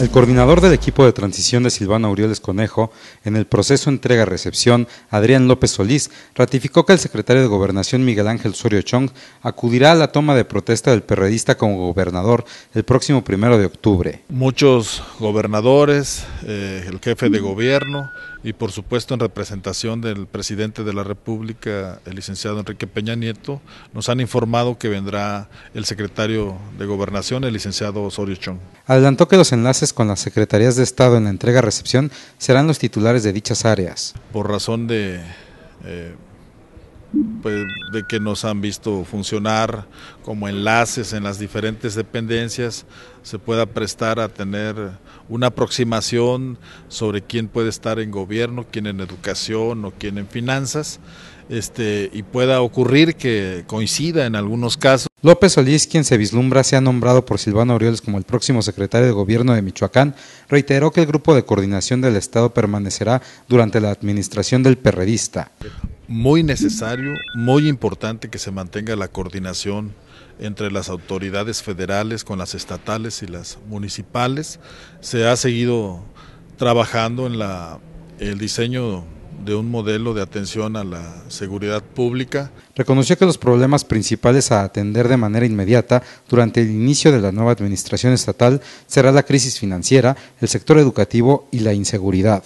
El coordinador del equipo de transición de Silvano Aureoles Conejo, en el proceso entrega-recepción, Adrián López Solís, ratificó que el secretario de Gobernación Miguel Ángel Sorio Chong acudirá a la toma de protesta del perredista como gobernador el próximo primero de octubre. Muchos gobernadores, eh, el jefe de gobierno, y por supuesto en representación del presidente de la República, el licenciado Enrique Peña Nieto, nos han informado que vendrá el secretario de Gobernación, el licenciado Osorio Chong. Adelantó que los enlaces con las secretarías de Estado en la entrega-recepción serán los titulares de dichas áreas. Por razón de... Eh, pues, de que nos han visto funcionar como enlaces en las diferentes dependencias, se pueda prestar a tener una aproximación sobre quién puede estar en gobierno, quién en educación o quién en finanzas, este, y pueda ocurrir que coincida en algunos casos. López Solís, quien se vislumbra sea nombrado por Silvano Orioles como el próximo secretario de Gobierno de Michoacán, reiteró que el grupo de coordinación del Estado permanecerá durante la administración del perredista muy necesario, muy importante que se mantenga la coordinación entre las autoridades federales, con las estatales y las municipales. Se ha seguido trabajando en la, el diseño de un modelo de atención a la seguridad pública. Reconoció que los problemas principales a atender de manera inmediata durante el inicio de la nueva administración estatal será la crisis financiera, el sector educativo y la inseguridad.